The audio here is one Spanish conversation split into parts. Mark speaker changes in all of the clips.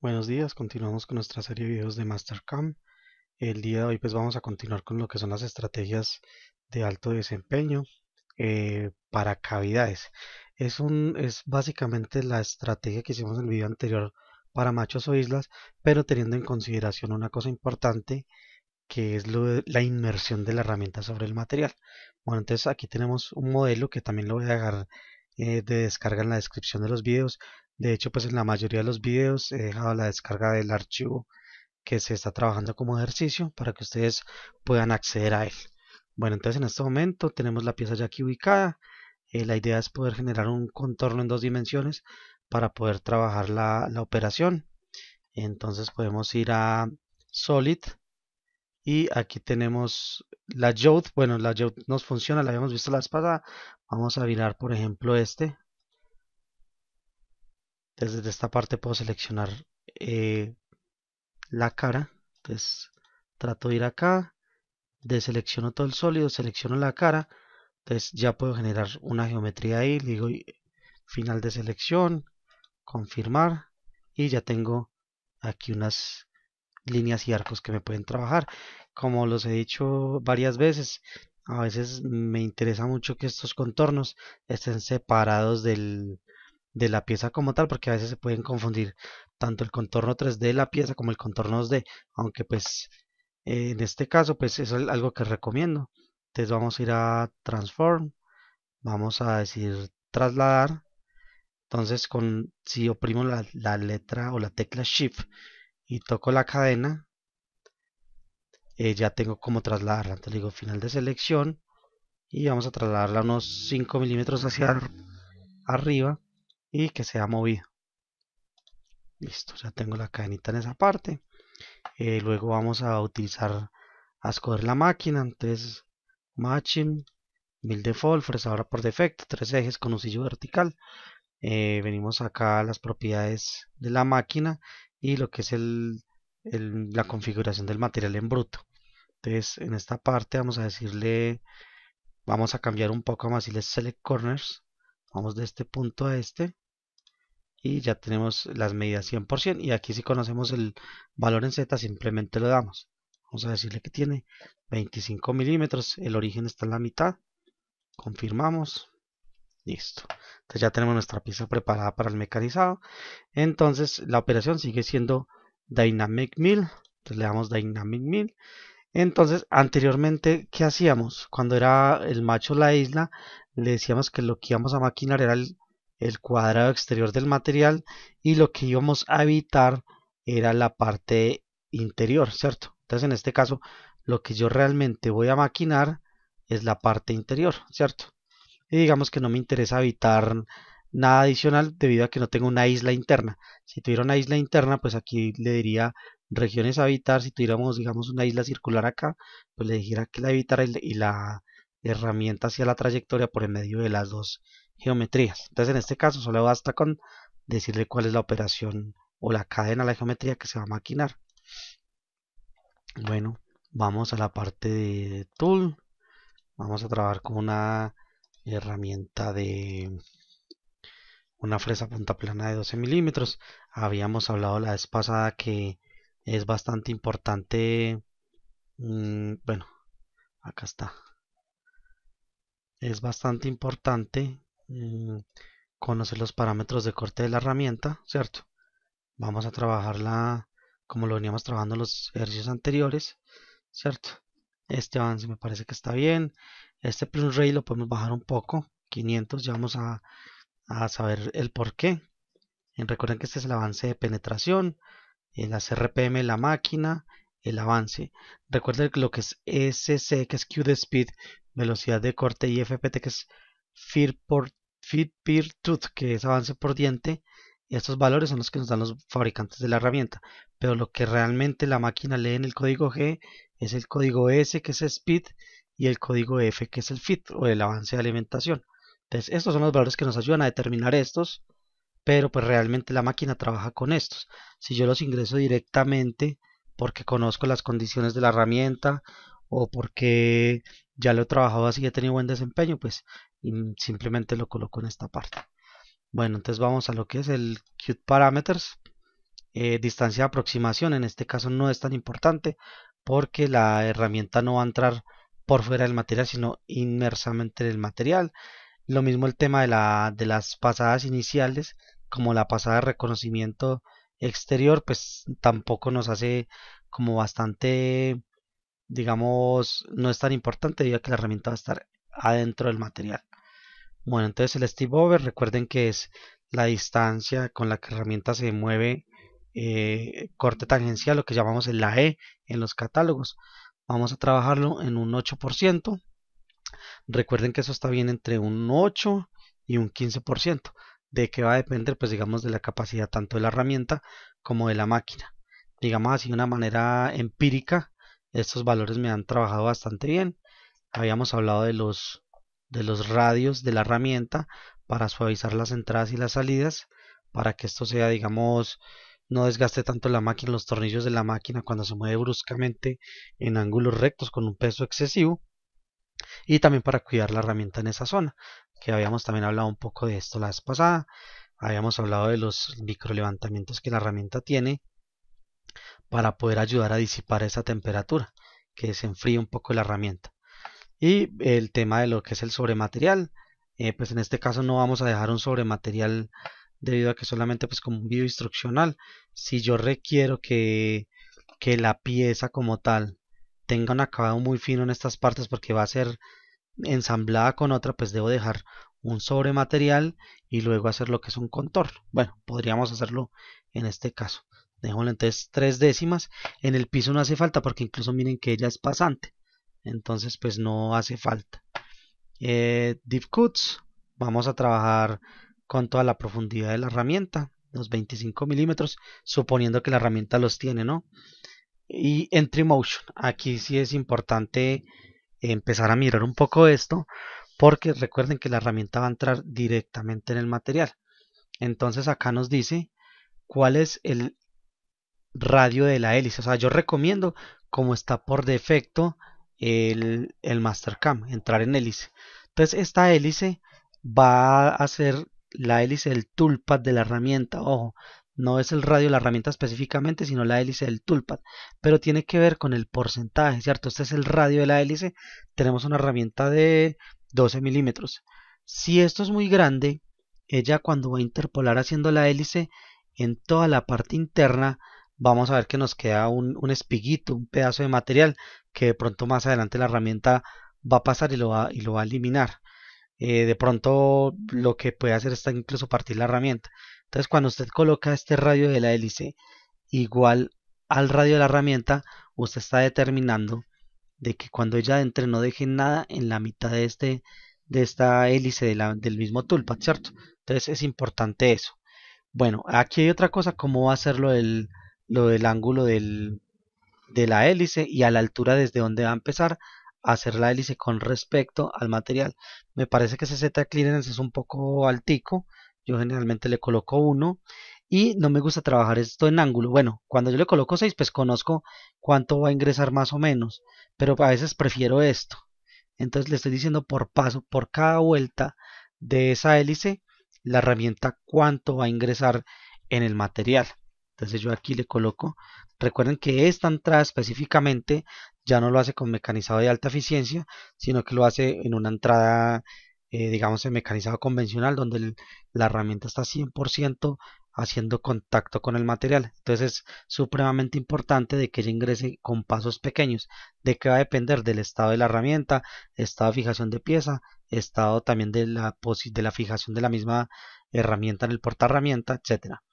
Speaker 1: Buenos días, continuamos con nuestra serie de videos de Mastercam. El día de hoy pues vamos a continuar con lo que son las estrategias de alto desempeño eh, para cavidades. Es, un, es básicamente la estrategia que hicimos en el video anterior para machos o islas, pero teniendo en consideración una cosa importante que es la inmersión de la herramienta sobre el material. Bueno, entonces aquí tenemos un modelo que también lo voy a dejar eh, de descarga en la descripción de los videos. De hecho, pues en la mayoría de los videos he dejado la descarga del archivo que se está trabajando como ejercicio para que ustedes puedan acceder a él. Bueno, entonces en este momento tenemos la pieza ya aquí ubicada. Eh, la idea es poder generar un contorno en dos dimensiones para poder trabajar la, operación. Entonces podemos ir a Solid y aquí tenemos la Jode. Bueno, la Jode nos funciona, la habíamos visto la espada Vamos a virar por ejemplo este desde esta parte puedo seleccionar eh, la cara entonces trato de ir acá deselecciono todo el sólido selecciono la cara entonces ya puedo generar una geometría ahí le digo final de selección confirmar y ya tengo aquí unas líneas y arcos que me pueden trabajar como los he dicho varias veces a veces me interesa mucho que estos contornos estén separados del, de la pieza como tal, porque a veces se pueden confundir tanto el contorno 3D de la pieza como el contorno 2D, aunque pues eh, en este caso pues es algo que recomiendo. Entonces vamos a ir a Transform, vamos a decir trasladar, entonces con si oprimo la, letra o la tecla Shift y toco la cadena, eh, ya tengo como trasladarla, entonces digo final de selección y vamos a trasladarla unos 5 milímetros hacia arriba y que sea movido listo ya tengo la cadenita en esa parte eh, luego vamos a utilizar a escoger la máquina entonces matching mil default fresadora por defecto tres ejes con un sillo vertical eh, venimos acá a las propiedades de la máquina y lo que es el, la configuración del material en bruto entonces en esta parte vamos a decirle vamos a cambiar un poco más y le select corners vamos de este punto a este y ya tenemos las medidas 100% y aquí si conocemos el valor en Z simplemente lo damos vamos a decirle que tiene 25 milímetros el origen está en la mitad confirmamos listo entonces ya tenemos nuestra pieza preparada para el mecanizado entonces la operación sigue siendo dynamic mill entonces le damos dynamic Mill entonces anteriormente ¿qué hacíamos? cuando era el macho la isla le decíamos que lo que íbamos a maquinar era el el cuadrado exterior del material y lo que íbamos a evitar era la parte interior, ¿cierto? Entonces en este caso lo que yo realmente voy a maquinar es la parte interior, ¿cierto? Y digamos que no me interesa evitar nada adicional debido a que no tengo una isla interna. Si tuviera una isla interna, pues aquí le diría regiones a habitar. Si tuviéramos, digamos, una isla circular acá, pues le dijera que la evitara y la herramienta hacia la trayectoria por el medio de las dos geometrías. Entonces en este caso solo basta con decirle cuál es la operación o la cadena, la geometría que se va a maquinar. Bueno, vamos a la parte de tool. Vamos a trabajar con una herramienta de una fresa punta plana de 12 milímetros. Habíamos hablado la vez pasada que es bastante importante. Mm, bueno, acá está. Es bastante importante Mm, conocer los parámetros de corte de la herramienta, ¿cierto? Vamos a trabajarla como lo veníamos trabajando los ejercicios anteriores, ¿cierto? Este avance me parece que está bien. Este plus ray lo podemos bajar un poco, 500, ya vamos a, saber el por qué. recuerden que este es el avance de penetración, en el CRPM la máquina, el avance. Recuerden que lo que es SC, que es Q de speed, velocidad de corte, y FPT, que es feed, por, feed que es avance por diente, y estos valores son los que nos dan los fabricantes de la herramienta. Pero lo que realmente la máquina lee en el código G es el código S, que es speed, y el código F, que es el fit o el avance de alimentación. Entonces, estos son los valores que nos ayudan a determinar estos, pero pues realmente la máquina trabaja con estos. Si yo los ingreso directamente porque conozco las condiciones de la herramienta o porque ya lo he trabajado así y he tenido buen desempeño, pues y mm, simplemente lo coloco en esta parte bueno entonces vamos a lo que es el cute parameters eh, distancia de aproximación en este caso no es tan importante porque la herramienta no va a entrar por fuera del material sino inmersamente en el material lo mismo el tema de, de las pasadas iniciales como la pasada de reconocimiento exterior pues tampoco nos hace como bastante digamos no es tan importante ya que la herramienta va a estar adentro del material. Bueno, entonces el Steve over, recuerden que es la distancia con la que la herramienta se mueve eh, corte tangencial, lo que llamamos la E en los catálogos. Vamos a trabajarlo en un 8%. Recuerden que eso está bien entre un 8 y un 15%. De que va a depender, pues digamos, de la capacidad tanto de la herramienta como de la máquina. Digamos así, de una manera empírica, estos valores me han trabajado bastante bien habíamos hablado de los, de los radios de la herramienta para suavizar las entradas y las salidas, para que esto sea, digamos, no desgaste tanto la máquina, los tornillos de la máquina cuando se mueve bruscamente en ángulos rectos con un peso excesivo y también para cuidar la herramienta en esa zona que habíamos también hablado un poco de esto la vez pasada habíamos hablado de los micro levantamientos que la herramienta tiene para poder ayudar a disipar esa temperatura que se un poco la herramienta y el tema de lo que es el sobrematerial eh, pues en este caso no vamos a dejar un sobrematerial debido a que solamente pues como un video instruccional si yo requiero que, la pieza como tal tenga un acabado muy fino en estas partes porque va a ser ensamblada con otra pues debo dejar un sobrematerial y luego hacer lo que es un contorno bueno podríamos hacerlo en este caso dejémoslo entonces tres décimas en el piso no hace falta porque incluso miren que ella es pasante entonces pues no hace falta eh, Deep cuts vamos a trabajar con toda la profundidad de la herramienta los 25 milímetros suponiendo que la herramienta los tiene no y entry motion aquí sí es importante empezar a mirar un poco esto porque recuerden que la herramienta va a entrar directamente en el material entonces acá nos dice cuál es el radio de la hélice o sea yo recomiendo como está por defecto el, el Mastercam, entrar en hélice. Entonces esta hélice va a ser la hélice del Toolpad de la herramienta. Ojo, no es el radio de la herramienta específicamente, sino la hélice del Toolpad Pero tiene que ver con el porcentaje, ¿cierto? Este es el radio de la hélice. Tenemos una herramienta de 12 milímetros. Si esto es muy grande, ella cuando va a interpolar haciendo la hélice en toda la parte interna, vamos a ver que nos queda un, un espiguito, un pedazo de material que de pronto más adelante la herramienta va a pasar y lo va, y lo va a eliminar. Eh, de pronto lo que puede hacer es incluso partir la herramienta. Entonces cuando usted coloca este radio de la hélice igual al radio de la herramienta, usted está determinando de que cuando ella entre no deje nada en la mitad de, este, de esta hélice del mismo tulpa ¿cierto? Entonces es importante eso. Bueno, aquí hay otra cosa, cómo va a ser del, lo del ángulo del, de la hélice y a la altura desde donde va a empezar a hacer la hélice con respecto al material. Me parece que ese Z clearance es un poco altico, yo generalmente le coloco uno y no me gusta trabajar esto en ángulo. Bueno, cuando yo le coloco 6 pues conozco cuánto va a ingresar más o menos, pero a veces prefiero esto. Entonces le estoy diciendo por paso, por cada vuelta de esa hélice, la herramienta cuánto va a ingresar en el material. Entonces yo aquí le coloco, recuerden que esta entrada específicamente ya no lo hace con mecanizado de alta eficiencia, sino que lo hace en una entrada, eh, digamos, en mecanizado convencional, donde la herramienta está 100% haciendo contacto con el material. Entonces es supremamente importante de que ella ingrese con pasos pequeños, de que va a depender del estado de la herramienta, estado de fijación de pieza, estado también de la, de la fijación de la misma herramienta en el porta herramienta, etcétera.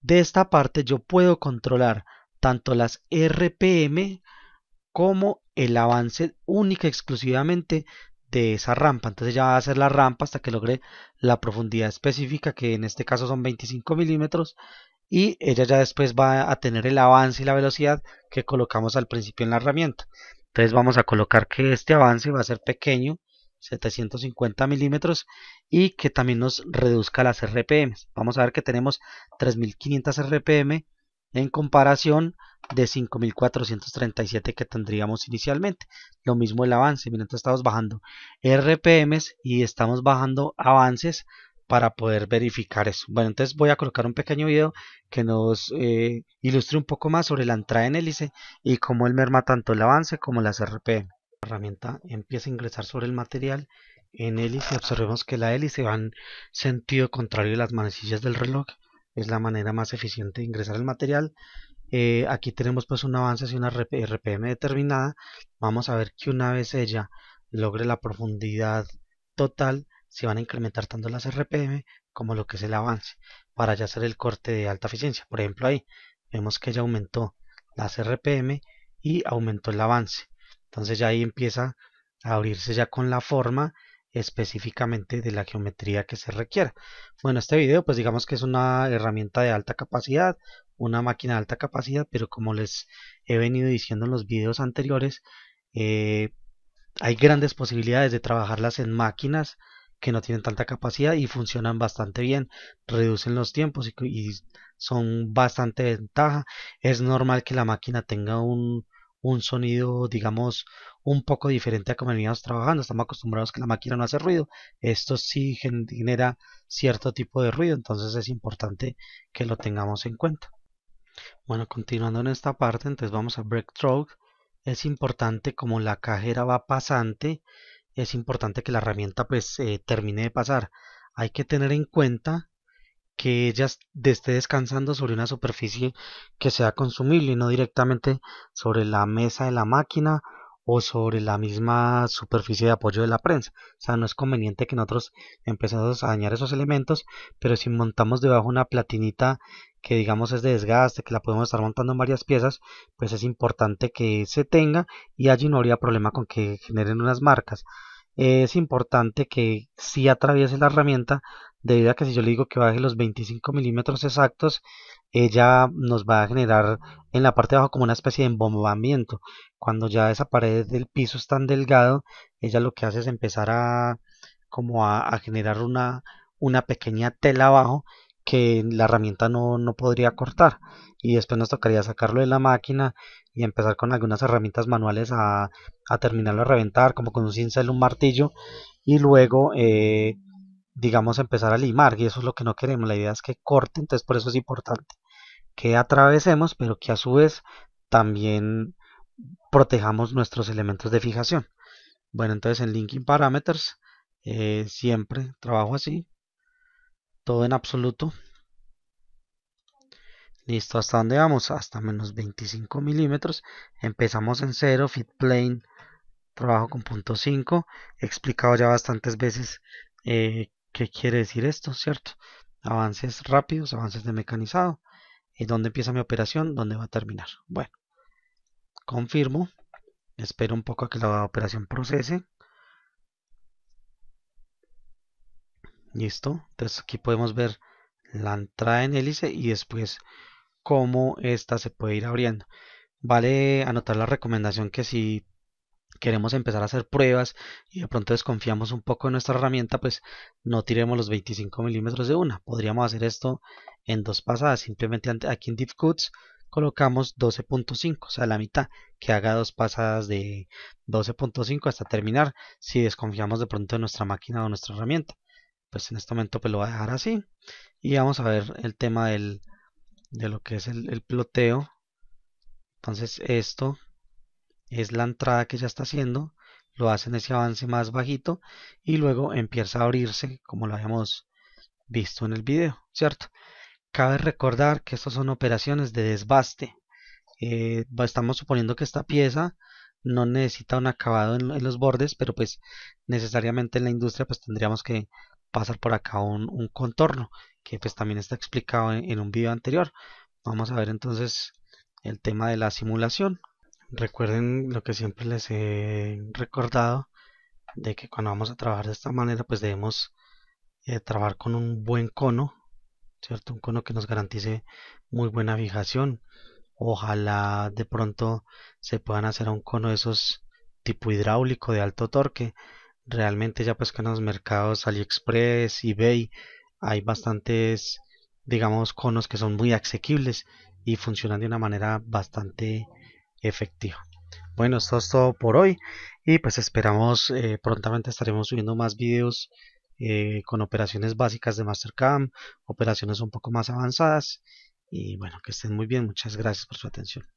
Speaker 1: De esta parte yo puedo controlar tanto las RPM como el avance única y exclusivamente de esa rampa. Entonces ya va a hacer la rampa hasta que logre la profundidad específica, que en este caso son 25 milímetros. Y ella ya después va a tener el avance y la velocidad que colocamos al principio en la herramienta. Entonces vamos a colocar que este avance va a ser pequeño 750 milímetros y que también nos reduzca las RPM. Vamos a ver que tenemos 3500 RPM en comparación de 5437 que tendríamos inicialmente. Lo mismo el avance, miren, estamos bajando RPMs y estamos bajando avances para poder verificar eso. Bueno, entonces voy a colocar un pequeño video que nos eh, ilustre un poco más sobre la entrada en hélice y cómo él merma tanto el avance como las RPM herramienta empieza a ingresar sobre el material en hélice observemos que la hélice va en sentido contrario a las manecillas del reloj es la manera más eficiente de ingresar el material eh, aquí tenemos pues un avance hacia una RPM determinada vamos a ver que una vez ella logre la profundidad total se van a incrementar tanto las RPM como lo que es el avance para ya hacer el corte de alta eficiencia por ejemplo ahí vemos que ella aumentó las RPM y aumentó el avance entonces ya ahí empieza a abrirse ya con la forma específicamente de la geometría que se requiera. Bueno, este video pues digamos que es una herramienta de alta capacidad, una máquina de alta capacidad, pero como les he venido diciendo en los videos anteriores, eh, hay grandes posibilidades de trabajarlas en máquinas que no tienen tanta capacidad y funcionan bastante bien, reducen los tiempos y, y son bastante ventaja. Es normal que la máquina tenga un, un sonido, digamos, un poco diferente a como veníamos trabajando. Estamos acostumbrados que la máquina no hace ruido. Esto sí genera cierto tipo de ruido, entonces es importante que lo tengamos en cuenta. Bueno, continuando en esta parte, entonces vamos a Breakthrough Es importante como la cajera va pasante, es importante que la herramienta pues eh, termine de pasar. Hay que tener en cuenta que ella esté descansando sobre una superficie que sea consumible y no directamente sobre la mesa de la máquina o sobre la misma superficie de apoyo de la prensa. O sea, no es conveniente que nosotros empecemos a dañar esos elementos, pero si montamos debajo una platinita que digamos es de desgaste, que la podemos estar montando en varias piezas, pues es importante que se tenga y allí no habría problema con que generen unas marcas. Es importante que si atraviese la herramienta debido a que si yo le digo que baje los 25 milímetros exactos, ella nos va a generar en la parte de abajo como una especie de embobamiento Cuando ya esa pared del piso es tan delgado, ella lo que hace es empezar a como a, generar una, una pequeña tela abajo que la herramienta no, no, podría cortar y después nos tocaría sacarlo de la máquina y empezar con algunas herramientas manuales a, a terminarlo a reventar como con un cincel, un martillo y luego eh, digamos, empezar a limar y eso es lo que no queremos. La idea es que corte, entonces por eso es importante que atravesemos, pero que a su vez también protejamos nuestros elementos de fijación. Bueno, entonces en linking parameters eh, siempre trabajo así, todo en absoluto. Listo, ¿hasta donde vamos? Hasta menos 25 milímetros. Empezamos en 0, fit plane, trabajo con punto 5. He explicado ya bastantes veces eh, ¿Qué quiere decir esto? ¿Cierto? Avances rápidos, avances de mecanizado. ¿Y dónde empieza mi operación? ¿Dónde va a terminar? Bueno, confirmo. Espero un poco a que la operación procese. Listo. Entonces aquí podemos ver la entrada en hélice y después cómo esta se puede ir abriendo. Vale anotar la recomendación que si queremos empezar a hacer pruebas y de pronto desconfiamos un poco de nuestra herramienta, pues no tiremos los 25 milímetros de una. Podríamos hacer esto en dos pasadas. Simplemente aquí en DeepCuts colocamos 12.5, o sea, la mitad, que haga dos pasadas de 12.5 hasta terminar, si desconfiamos de pronto de nuestra máquina o nuestra herramienta. Pues en este momento pues lo voy a dejar así. Y vamos a ver el tema de lo que es el, el ploteo. Entonces esto es la entrada que ya está haciendo, lo hacen ese avance más bajito y luego empieza a abrirse como lo habíamos visto en el video, ¿cierto? Cabe recordar que estas son operaciones de desbaste. Eh, estamos suponiendo que esta pieza no necesita un acabado en, los bordes, pero pues necesariamente en la industria pues tendríamos que pasar por acá un, contorno, que pues también está explicado en, en un video anterior. Vamos a ver entonces el tema de la simulación recuerden lo que siempre les he recordado de que cuando vamos a trabajar de esta manera pues debemos eh, trabajar con un buen cono cierto un cono que nos garantice muy buena fijación ojalá de pronto se puedan hacer un cono de esos tipo hidráulico de alto torque realmente ya pues que en los mercados aliexpress ebay hay bastantes digamos conos que son muy asequibles y funcionan de una manera bastante efectivo, Bueno, esto es todo por hoy y pues esperamos eh, prontamente estaremos subiendo más videos eh, con operaciones básicas de Mastercam, operaciones un poco más avanzadas y bueno, que estén muy bien. Muchas gracias por su atención.